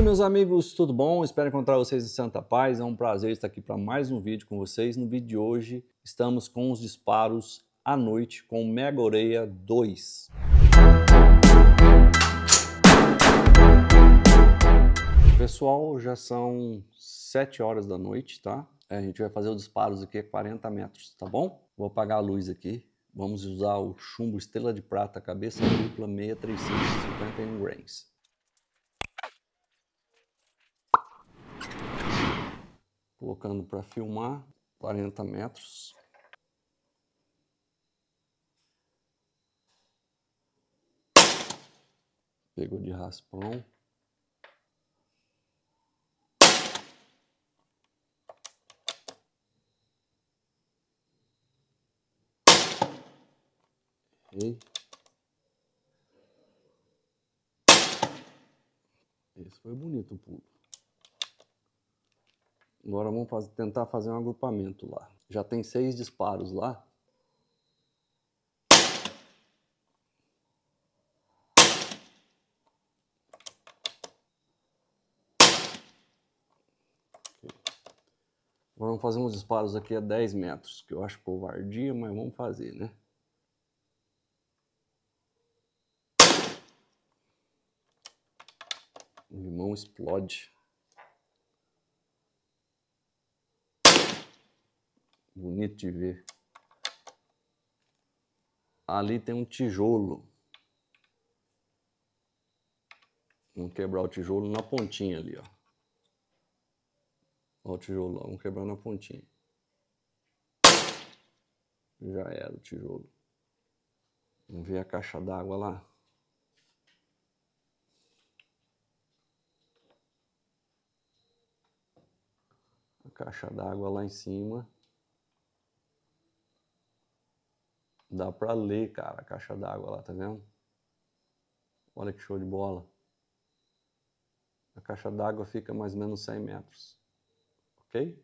Oi, meus amigos, tudo bom? Espero encontrar vocês em Santa Paz. É um prazer estar aqui para mais um vídeo com vocês. No vídeo de hoje, estamos com os disparos à noite com Mega Oreia 2. Pessoal, já são 7 horas da noite, tá? É, a gente vai fazer os disparos aqui a 40 metros, tá bom? Vou apagar a luz aqui. Vamos usar o chumbo Estrela de Prata, cabeça dupla 635, 51 grains. colocando para filmar 40 metros. Pegou de raspão. Errei. Esse foi bonito o pulo. Agora vamos fazer, tentar fazer um agrupamento lá. Já tem seis disparos lá. Agora vamos fazer uns disparos aqui a 10 metros, que eu acho covardia, mas vamos fazer, né? O limão explode. Bonito de ver. Ali tem um tijolo. Vamos quebrar o tijolo na pontinha ali, ó. Ó o tijolo lá, vamos quebrar na pontinha. Já era o tijolo. Vamos ver a caixa d'água lá. A caixa d'água lá em cima. Dá pra ler, cara, a caixa d'água lá, tá vendo? Olha que show de bola. A caixa d'água fica mais ou menos 100 metros. Ok?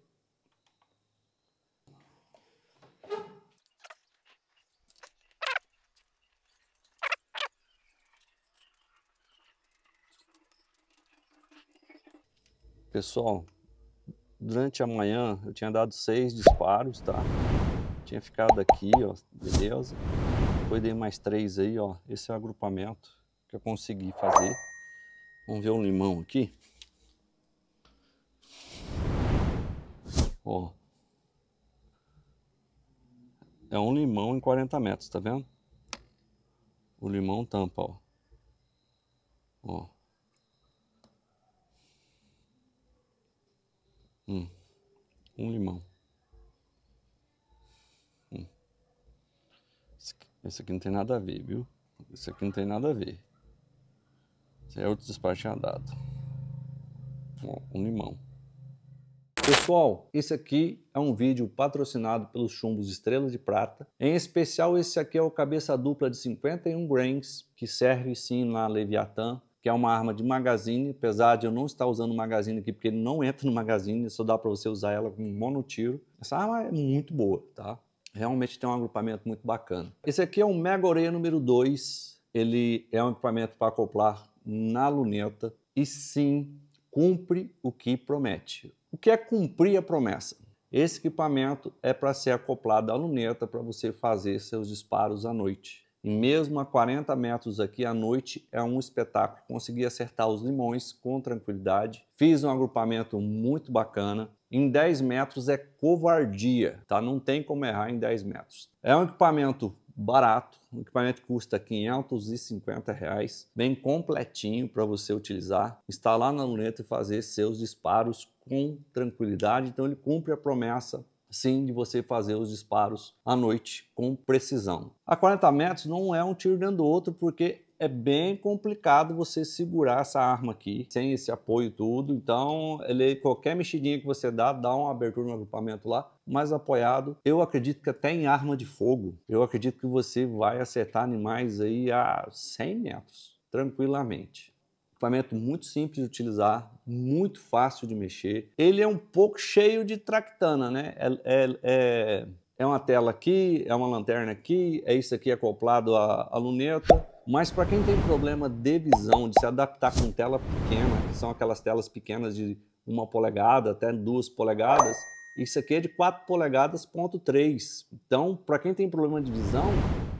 Pessoal, durante a manhã eu tinha dado seis disparos, tá? Tinha ficado aqui, ó, beleza. Depois dei mais três aí, ó. Esse é o agrupamento que eu consegui fazer. Vamos ver um limão aqui. Ó. É um limão em 40 metros, tá vendo? O limão tampa, ó. Ó. Hum. Um limão. Esse aqui não tem nada a ver, viu? Esse aqui não tem nada a ver. Esse é outro despachadado. dado. um limão. Pessoal, esse aqui é um vídeo patrocinado pelos chumbos Estrela de Prata. Em especial, esse aqui é o cabeça dupla de 51 grains, que serve sim na Leviathan, que é uma arma de magazine, apesar de eu não estar usando magazine aqui, porque ele não entra no magazine, só dá para você usar ela com monotiro. Essa arma é muito boa, tá? realmente tem um agrupamento muito bacana. Esse aqui é um Mega Orelha número 2. Ele é um equipamento para acoplar na luneta e sim cumpre o que promete. O que é cumprir a promessa? Esse equipamento é para ser acoplado à luneta para você fazer seus disparos à noite. E mesmo a 40 metros aqui à noite é um espetáculo. Consegui acertar os limões com tranquilidade. Fiz um agrupamento muito bacana. Em 10 metros é covardia, tá? Não tem como errar em 10 metros. É um equipamento barato, o equipamento custa 550 reais, bem completinho para você utilizar, instalar na luneta e fazer seus disparos com tranquilidade. Então ele cumpre a promessa sim de você fazer os disparos à noite com precisão. A 40 metros não é um tiro dentro do outro, porque é bem complicado você segurar essa arma aqui sem esse apoio tudo. Então, ele, qualquer mexidinha que você dá, dá uma abertura no agrupamento lá, mais apoiado. Eu acredito que até em arma de fogo, eu acredito que você vai acertar animais aí a 100 metros, tranquilamente. Equipamento muito simples de utilizar, muito fácil de mexer. Ele é um pouco cheio de tractana, né? É, é, é, é uma tela aqui, é uma lanterna aqui, é isso aqui acoplado à, à luneta. Mas para quem tem problema de visão, de se adaptar com tela pequena, que são aquelas telas pequenas de uma polegada até duas polegadas, isso aqui é de 4 polegadas ponto 3. Então, para quem tem problema de visão,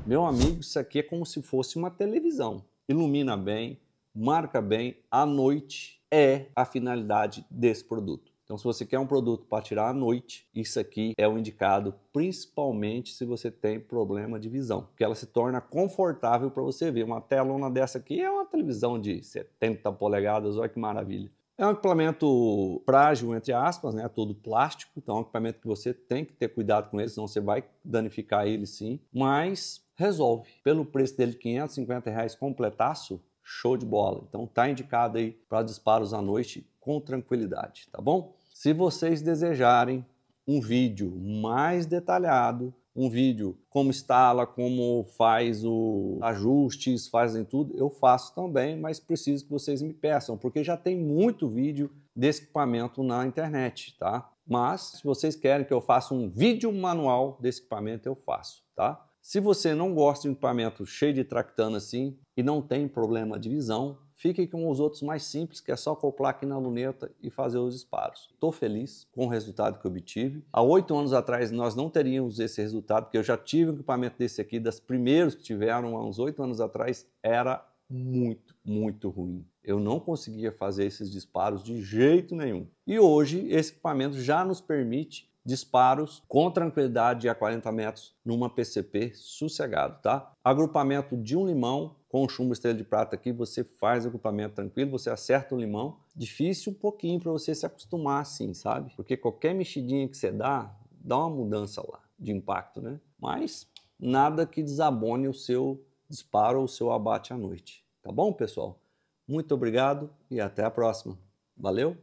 meu amigo, isso aqui é como se fosse uma televisão. Ilumina bem, marca bem à noite é a finalidade desse produto. Então, se você quer um produto para tirar à noite, isso aqui é o indicado, principalmente se você tem problema de visão, porque ela se torna confortável para você ver. Uma telona dessa aqui é uma televisão de 70 polegadas, olha que maravilha. É um equipamento frágil, entre aspas, né? É todo plástico, então é um equipamento que você tem que ter cuidado com ele, senão você vai danificar ele sim. Mas resolve. Pelo preço dele, 550 reais completaço, Show de bola. Então tá indicado aí para disparos à noite com tranquilidade, tá bom? Se vocês desejarem um vídeo mais detalhado, um vídeo como instala, como faz os ajustes, fazem tudo, eu faço também, mas preciso que vocês me peçam, porque já tem muito vídeo desse equipamento na internet, tá? Mas se vocês querem que eu faça um vídeo manual desse equipamento, eu faço, tá? Se você não gosta de um equipamento cheio de tractana assim e não tem problema de visão, fique com os outros mais simples, que é só acoplar aqui na luneta e fazer os disparos. Estou feliz com o resultado que obtive. Há oito anos atrás nós não teríamos esse resultado, porque eu já tive um equipamento desse aqui, das primeiros que tiveram há uns oito anos atrás, era muito, muito ruim. Eu não conseguia fazer esses disparos de jeito nenhum. E hoje esse equipamento já nos permite disparos com tranquilidade a 40 metros numa PCP sossegado, tá? Agrupamento de um limão com chumbo estrela de prata aqui, você faz agrupamento tranquilo, você acerta o limão. Difícil um pouquinho para você se acostumar assim, sabe? Porque qualquer mexidinha que você dá, dá uma mudança lá de impacto, né? Mas nada que desabone o seu disparo ou o seu abate à noite, tá bom, pessoal? Muito obrigado e até a próxima. Valeu!